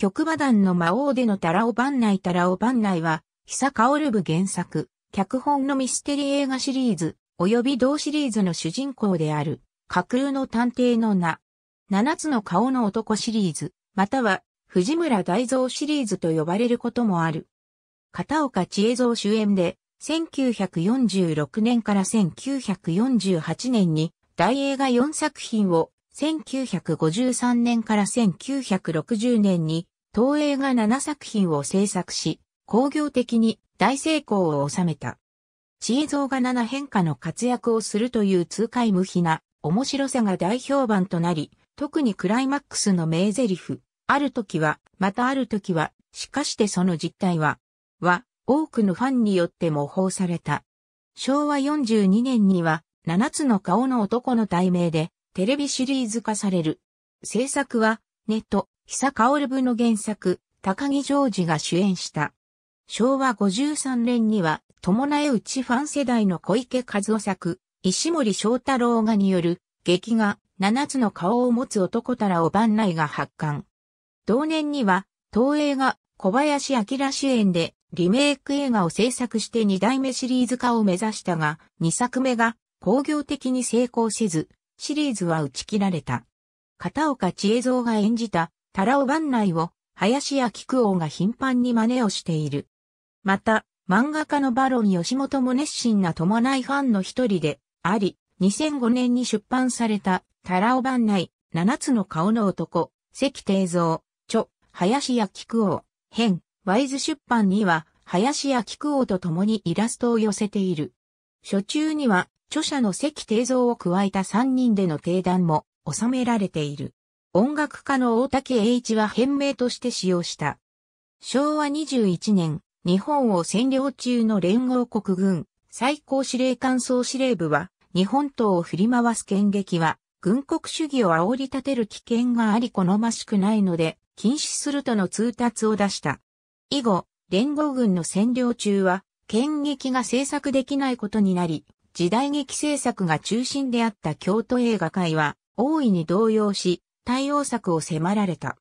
曲馬団の魔王でのタラオ番内タラオ番内は、久薫部原作、脚本のミステリー映画シリーズ、及び同シリーズの主人公である、架空の探偵の名。七つの顔の男シリーズ、または、藤村大蔵シリーズと呼ばれることもある。片岡千恵蔵主演で、1946年から1948年に、大映画4作品を、1953年から1960年に、東映が7作品を制作し、工業的に大成功を収めた。知恵蔵が7変化の活躍をするという痛快無比な面白さが大評判となり、特にクライマックスの名台詞、ある時は、またある時は、しかしてその実態は、は、多くのファンによって模倣された。昭和42年には、7つの顔の男の題名で、テレビシリーズ化される。制作は、ネット、久薫部の原作、高木ジョージが主演した。昭和53年には、伴う内ファン世代の小池和夫作、石森章太郎がによる、劇画、七つの顔を持つ男たらを番内が発刊。同年には、東映が小林明主演でリメイク映画を制作して二代目シリーズ化を目指したが、二作目が工業的に成功せず、シリーズは打ち切られた。片岡千恵蔵が演じたタラオ番内を林家菊王が頻繁に真似をしている。また、漫画家のバロン吉本も熱心な伴いファンの一人であり、2005年に出版されたタラオ番内、七つの顔の男、関定蔵、著、林家菊王、編、ワイズ出版には、林家菊王と共にイラストを寄せている。初中には、著者の関定蔵を加えた三人での定談も収められている。音楽家の大竹栄一は変名として使用した。昭和21年、日本を占領中の連合国軍最高司令官総司令部は、日本党を振り回す剣撃は、軍国主義を煽り立てる危険があり好ましくないので、禁止するとの通達を出した。以後、連合軍の占領中は、剣撃が制作できないことになり、時代劇制作が中心であった京都映画界は、大いに動揺し、対応策を迫られた。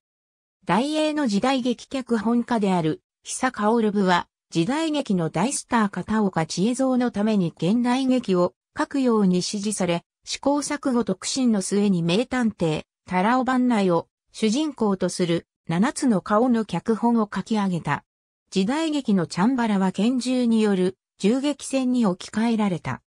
大英の時代劇脚本家である、久薫部は、時代劇の大スター片岡千恵蔵のために現代劇を書くように指示され、試行錯誤と苦心の末に名探偵、タラオ番内を主人公とする七つの顔の脚本を書き上げた。時代劇のチャンバラは拳銃による銃撃戦に置き換えられた。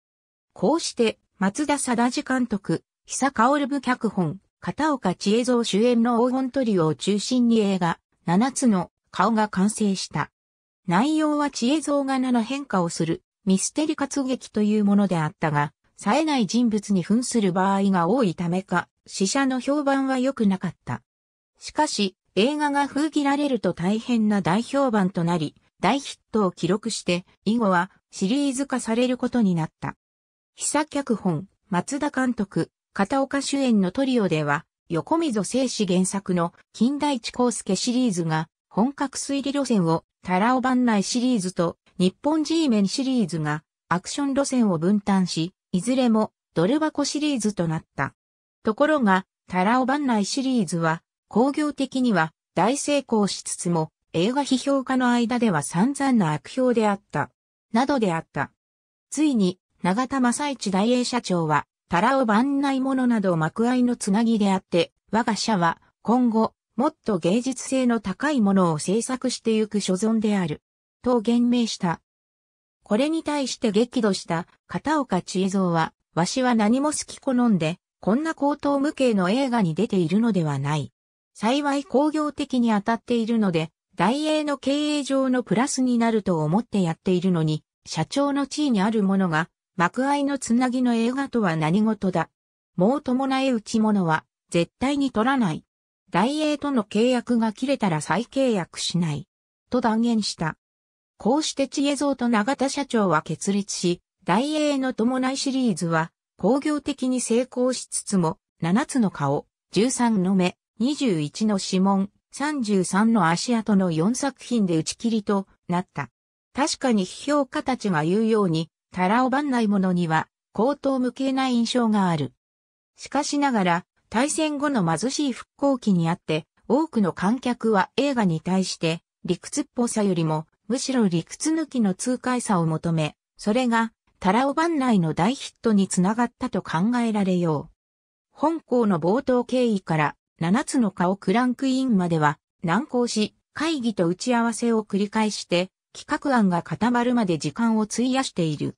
こうして、松田貞治監督、久薫部脚本、片岡千恵蔵主演の黄金トリオを中心に映画、7つの顔が完成した。内容は千恵蔵が7変化をするミステリ活劇というものであったが、冴えない人物に扮する場合が多いためか、死者の評判は良くなかった。しかし、映画が封切られると大変な大評判となり、大ヒットを記録して、以後はシリーズ化されることになった。久脚本、松田監督、片岡主演のトリオでは、横溝正史原作の金田一光介シリーズが本格推理路線をタラオ番内シリーズと日本 G メンシリーズがアクション路線を分担し、いずれもドル箱シリーズとなった。ところが、タラオ番内シリーズは工業的には大成功しつつも映画批評家の間では散々な悪評であった。などであった。ついに、長田正一大英社長はタラを万内物など幕愛のつなぎであって、我が社は今後、もっと芸術性の高いものを制作してゆく所存である。と言明した。これに対して激怒した片岡千恵蔵は、わしは何も好き好んで、こんな高等無形の映画に出ているのではない。幸い工業的に当たっているので、大英の経営上のプラスになると思ってやっているのに、社長の地位にあるものが幕愛のつなぎの映画とは何事だ。もう伴え打ち物は、絶対に取らない。大英との契約が切れたら再契約しない。と断言した。こうして知恵蔵と永田社長は決裂し、大英の伴いシリーズは、工業的に成功しつつも、7つの顔、13の目、21の指紋、33の足跡の4作品で打ち切りとなった。確かに批評家たちが言うように、タラオバンナイには、高等無形な印象がある。しかしながら、大戦後の貧しい復興期にあって、多くの観客は映画に対して、理屈っぽさよりも、むしろ理屈抜きの痛快さを求め、それが、タラオバンの大ヒットにつながったと考えられよう。本校の冒頭経緯から7つの顔クランクインまでは難航し、会議と打ち合わせを繰り返して、企画案が固まるまで時間を費やしている。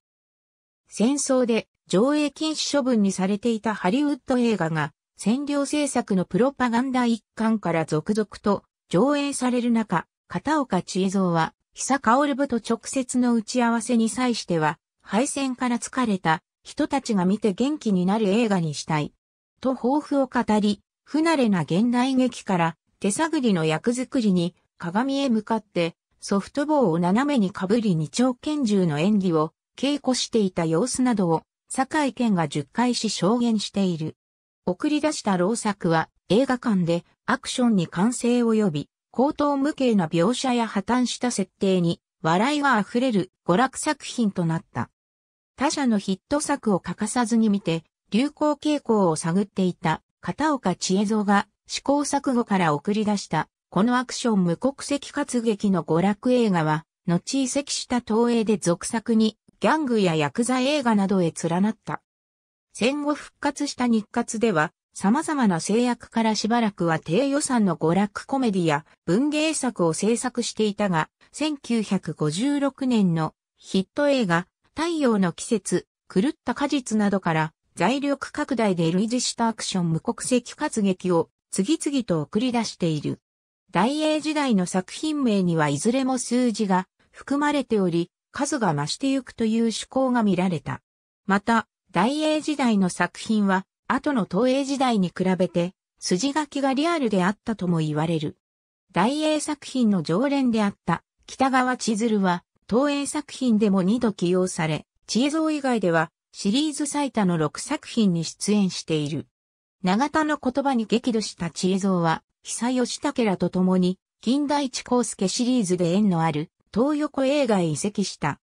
戦争で上映禁止処分にされていたハリウッド映画が占領政策のプロパガンダ一環から続々と上映される中、片岡千恵蔵は久薫部と直接の打ち合わせに際しては、敗戦から疲れた人たちが見て元気になる映画にしたい。と抱負を語り、不慣れな現代劇から手探りの役作りに鏡へ向かってソフト棒を斜めにかぶり二丁拳銃の演技を稽古していた様子などを、酒井健が10回し証言している。送り出した老作は、映画館でアクションに完成及び、高等無形な描写や破綻した設定に、笑いは溢れる娯楽作品となった。他社のヒット作を欠かさずに見て、流行傾向を探っていた片岡千恵蔵が試行錯誤から送り出した、このアクション無国籍活劇の娯楽映画は、後移籍した東映で続作にギャングやヤクザ映画などへ連なった。戦後復活した日活では、様々な制約からしばらくは低予算の娯楽コメディや文芸作を制作していたが、1956年のヒット映画、太陽の季節、狂った果実などから財力拡大で類似したアクション無国籍活劇を次々と送り出している。大英時代の作品名にはいずれも数字が含まれており、数が増してゆくという趣向が見られた。また、大英時代の作品は、後の東映時代に比べて、筋書きがリアルであったとも言われる。大英作品の常連であった北川千鶴は、東映作品でも2度起用され、知恵像以外ではシリーズ最多の6作品に出演している。長田の言葉に激怒した知恵像は、久吉武らと共に、近代一光介シリーズで縁のある東横映画へ移籍した。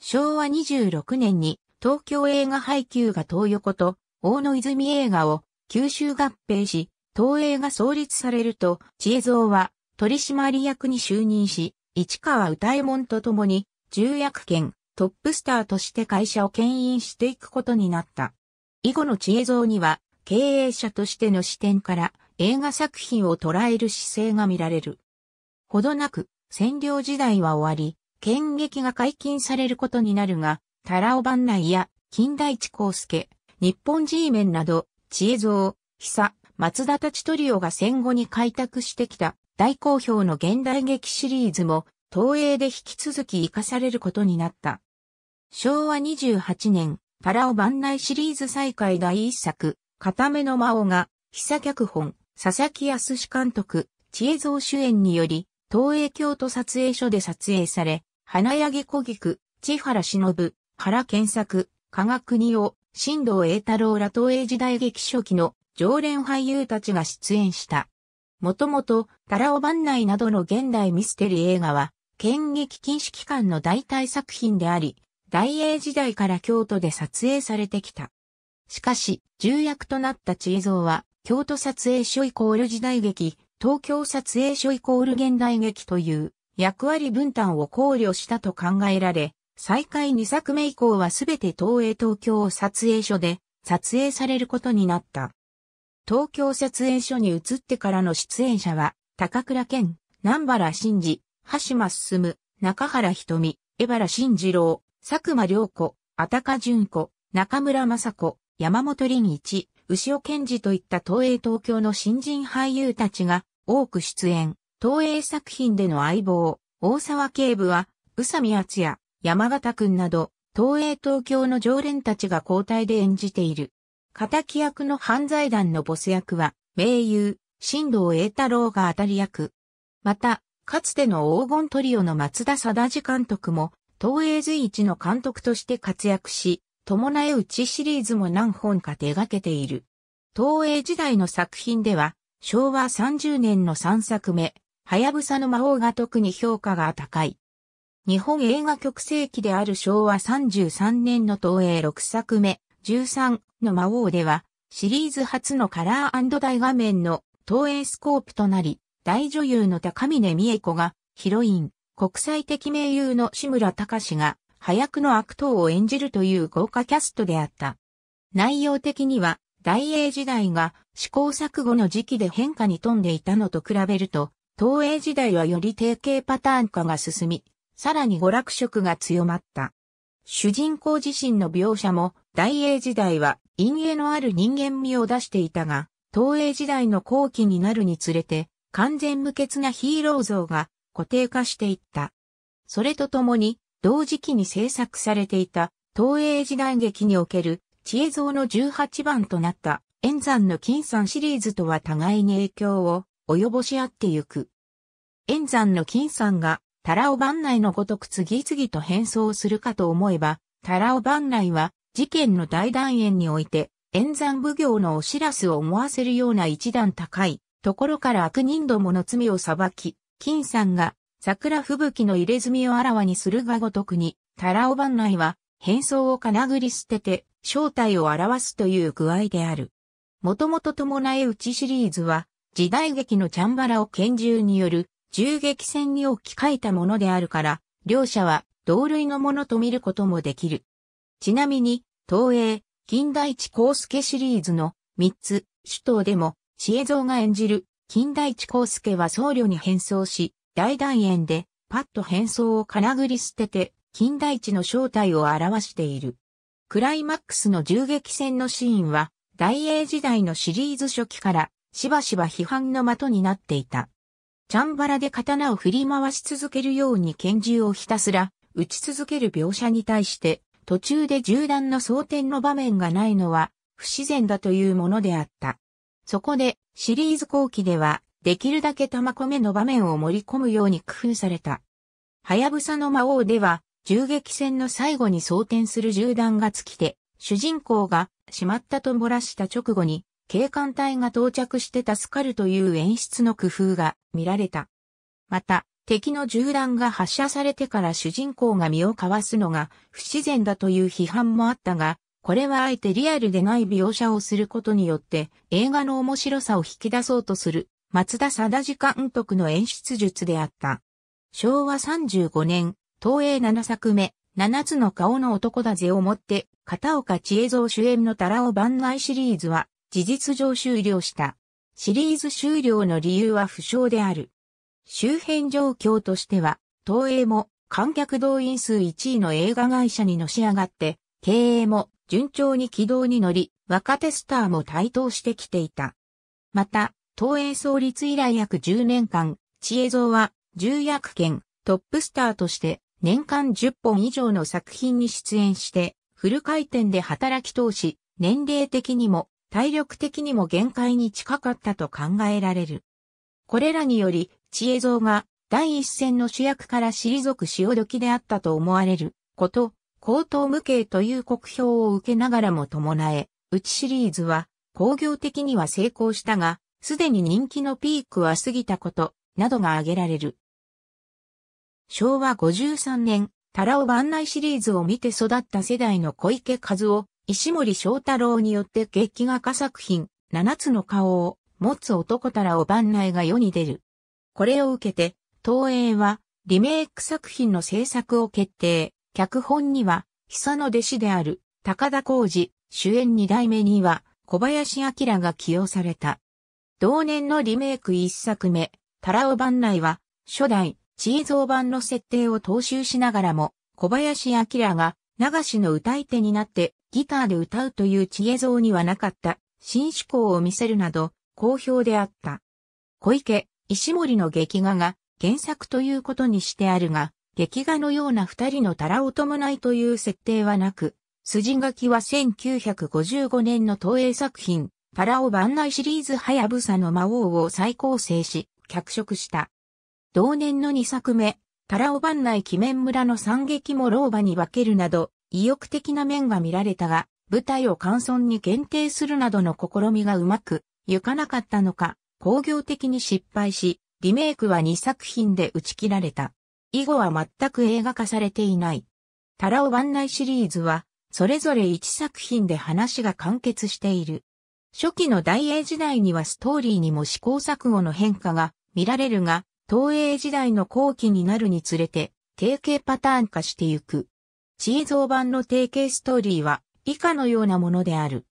昭和26年に東京映画配給が東横と大野泉映画を九州合併し、東映が創立されると、知恵蔵は取締役に就任し、市川歌右衛門と共に重役権トップスターとして会社を牽引していくことになった。以後の知恵蔵には経営者としての視点から映画作品を捉える姿勢が見られる。ほどなく占領時代は終わり、剣撃が解禁されることになるが、タラオ番内や金田一光介、日本 G ンなど、知恵蔵、久、松田たちトリオが戦後に開拓してきた大好評の現代劇シリーズも、東映で引き続き活かされることになった。昭和28年、タラオ番内シリーズ再開第一作、片目の魔王が、久脚本、佐々木康史監督、知恵蔵主演により、東映京都撮影所で撮影され、花柳小菊、千原忍、原健作、加賀国夫、新藤栄太郎ら東映時代劇初期の常連俳優たちが出演した。もともと、タラオ番内などの現代ミステリー映画は、剣劇禁止期間の代替作品であり、大英時代から京都で撮影されてきた。しかし、重役となった知恵蔵は、京都撮影所イコール時代劇、東京撮影所イコール現代劇という役割分担を考慮したと考えられ、再開2作目以降はすべて東映東京撮影所で撮影されることになった。東京撮影所に移ってからの出演者は、高倉健、南原慎二、橋間進、中原瞳、江原慎二郎、佐久間良子、安か淳子、中村雅子、山本林一、牛尾健二といった東映東京の新人俳優たちが多く出演、東映作品での相棒、大沢警部は、宇佐美敦也、山形くんなど、東映東京の常連たちが交代で演じている。敵役の犯罪団のボス役は、名優、新藤栄太郎が当たり役。また、かつての黄金トリオの松田貞治監督も、東映随一の監督として活躍し、伴えうちシリーズも何本か手掛けている。東映時代の作品では、昭和30年の3作目、はやぶさの魔王が特に評価が高い。日本映画局世紀である昭和33年の東映6作目、13の魔王では、シリーズ初のカラー大画面の東映スコープとなり、大女優の高峰美恵子が、ヒロイン、国際的名優の志村隆が、早くの悪党を演じるという豪華キャストであった。内容的には、大英時代が試行錯誤の時期で変化に富んでいたのと比べると、東映時代はより定型パターン化が進み、さらに娯楽色が強まった。主人公自身の描写も大英時代は陰影のある人間味を出していたが、東映時代の後期になるにつれて完全無欠なヒーロー像が固定化していった。それとともに同時期に制作されていた東映時代劇における知恵蔵の18番となった、塩山の金山シリーズとは互いに影響を及ぼし合ってゆく。塩山の金山が、タラオ番内のごとく次々と変装するかと思えば、タラオ番内は、事件の大団円において、塩山奉行のお知らせを思わせるような一段高い、ところから悪人どもの罪を裁き、金山が、桜吹雪の入れ墨をあらわにするがごとくに、タラオ番内は、変装を金繰り捨てて、正体を表すという具合である。もともと伴え打ちシリーズは、時代劇のチャンバラを拳銃による銃撃戦に置き換えたものであるから、両者は同類のものと見ることもできる。ちなみに、東映、金田一光介シリーズの3つ、首都でも、知恵蔵が演じる、金田一光介は僧侶に変装し、大団円で、パッと変装を金繰り捨てて、近代地の正体を表している。クライマックスの銃撃戦のシーンは、大英時代のシリーズ初期からしばしば批判の的になっていた。チャンバラで刀を振り回し続けるように拳銃をひたすら撃ち続ける描写に対して途中で銃弾の装填の場面がないのは不自然だというものであった。そこでシリーズ後期ではできるだけ玉込めの場面を盛り込むように工夫された。はやぶさの魔王では銃撃戦の最後に装填する銃弾が尽きて、主人公がしまったと漏らした直後に、警官隊が到着して助かるという演出の工夫が見られた。また、敵の銃弾が発射されてから主人公が身をかわすのが不自然だという批判もあったが、これはあえてリアルでない描写をすることによって映画の面白さを引き出そうとする松田貞治監督の演出術であった。昭和35年、東映7作目、7つの顔の男だぜをもって、片岡千恵蔵主演のタラオ番内シリーズは、事実上終了した。シリーズ終了の理由は不詳である。周辺状況としては、東映も観客動員数1位の映画会社にのし上がって、経営も順調に軌道に乗り、若手スターも台頭してきていた。また、東映創立以来約10年間、知恵蔵は重役兼トップスターとして年間10本以上の作品に出演して、フル回転で働き通し、年齢的にも体力的にも限界に近かったと考えられる。これらにより、知恵蔵が第一線の主役から退く潮時であったと思われること、高等無形という国評を受けながらも伴え、うちシリーズは工業的には成功したが、すでに人気のピークは過ぎたこと、などが挙げられる。昭和53年、タラオ番内シリーズを見て育った世代の小池和夫、石森章太郎によって劇画化作品、七つの顔を持つ男タラオ番内が世に出る。これを受けて、東映はリメイク作品の制作を決定。脚本には、久の弟子である高田浩二、主演二代目には小林明が起用された。同年のリメイク一作目、タラオ番内は、初代、チーゾー版の設定を踏襲しながらも、小林明が流しの歌い手になってギターで歌うという知恵像にはなかった新趣向を見せるなど好評であった。小池、石森の劇画が原作ということにしてあるが、劇画のような二人のタラを伴いという設定はなく、筋書きは1955年の東映作品、パラオ番内シリーズハヤブサの魔王を再構成し、脚色した。同年の2作目、タラオ番内鬼面村の惨劇も老婆に分けるなど、意欲的な面が見られたが、舞台を乾村に限定するなどの試みがうまく、ゆかなかったのか、工業的に失敗し、リメイクは2作品で打ち切られた。以後は全く映画化されていない。タラオ番内シリーズは、それぞれ1作品で話が完結している。初期の大英時代にはストーリーにも試行錯誤の変化が見られるが、東映時代の後期になるにつれて、定型パターン化してゆく。チーゾ版の定型ストーリーは、以下のようなものである。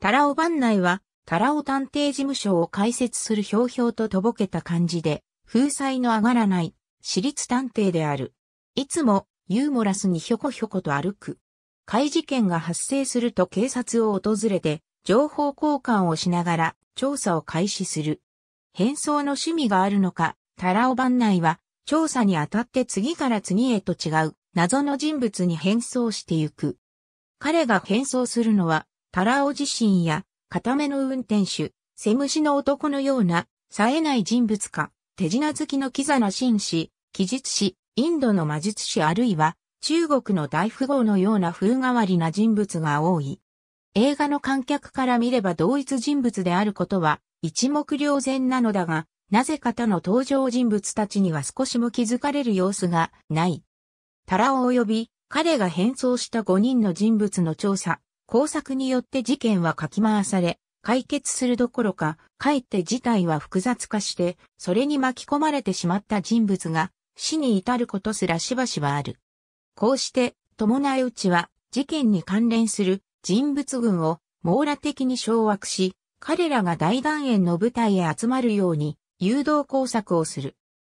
タラオ番内は、タラオ探偵事務所を開設するひょうひょうととぼけた感じで、風災の上がらない、私立探偵である。いつも、ユーモラスにひょこひょこと歩く。怪事件が発生すると警察を訪れて、情報交換をしながら調査を開始する。変装の趣味があるのか、タラオ番内は、調査にあたって次から次へと違う、謎の人物に変装してゆく。彼が変装するのは、タラオ自身や、固めの運転手、セムシの男のような、冴えない人物か、手品好きのキザな紳士、奇術師、インドの魔術師あるいは、中国の大富豪のような風変わりな人物が多い。映画の観客から見れば同一人物であることは一目瞭然なのだが、なぜか他の登場人物たちには少しも気づかれる様子がない。タラオ及び彼が変装した5人の人物の調査、工作によって事件はかき回され、解決するどころか、かえって事態は複雑化して、それに巻き込まれてしまった人物が、死に至ることすらしばしばある。こうして、友内内は、事件に関連する人物群を網羅的に掌握し、彼らが大団円の舞台へ集まるように誘導工作をする。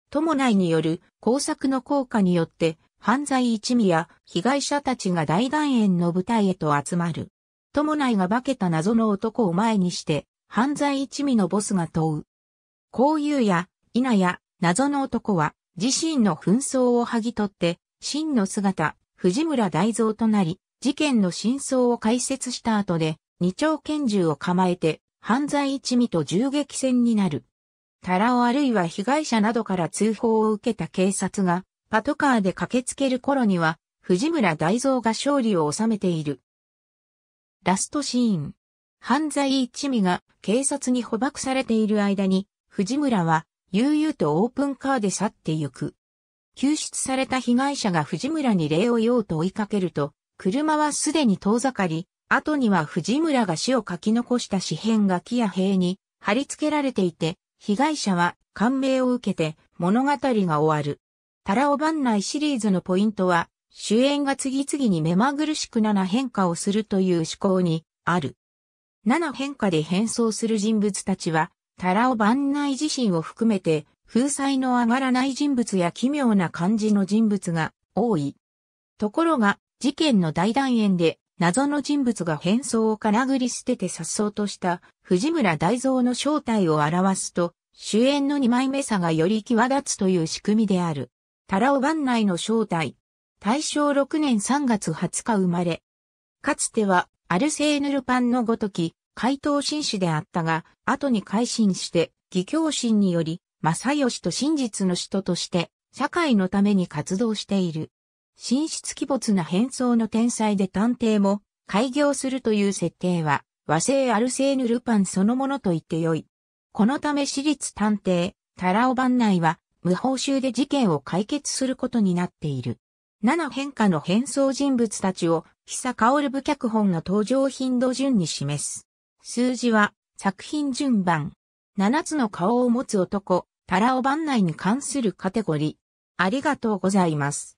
友内による工作の効果によって、犯罪一味や被害者たちが大団円の舞台へと集まる。友内が化けた謎の男を前にして、犯罪一味のボスが問う。こういうや、いなや、謎の男は、自身の紛争を剥ぎ取って、真の姿、藤村大蔵となり、事件の真相を解説した後で、二丁拳銃を構えて、犯罪一味と銃撃戦になる。タラオあるいは被害者などから通報を受けた警察が、パトカーで駆けつける頃には、藤村大蔵が勝利を収めている。ラストシーン。犯罪一味が警察に捕獲されている間に、藤村は悠々とオープンカーで去ってゆく。救出された被害者が藤村に礼を言おうと追いかけると、車はすでに遠ざかり、後には藤村が死を書き残した紙片が木や塀に貼り付けられていて、被害者は感銘を受けて物語が終わる。タラオ番内シリーズのポイントは、主演が次々に目まぐるしく7変化をするという思考にある。7変化で変装する人物たちは、タラオ番内自身を含めて、風彩の上がらない人物や奇妙な感じの人物が多い。ところが、事件の大団円で謎の人物が変装をかなり捨てて殺走とした藤村大蔵の正体を表すと、主演の二枚目さがより際立つという仕組みである。タラオ番内の正体。大正6年3月20日生まれ。かつてはアルセーヌ・ルパンのごとき、怪盗紳士であったが、後に改心して、義教心により、正義と真実の使徒として、社会のために活動している。神出鬼没な変装の天才で探偵も開業するという設定は和製アルセーヌ・ルパンそのものと言ってよい。このため私立探偵、タラオ番内は無報酬で事件を解決することになっている。7変化の変装人物たちを、久薫部脚本の登場頻度順に示す。数字は、作品順番。7つの顔を持つ男、タラオ番内に関するカテゴリー。ありがとうございます。